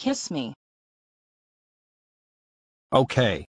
Kiss me. Okay.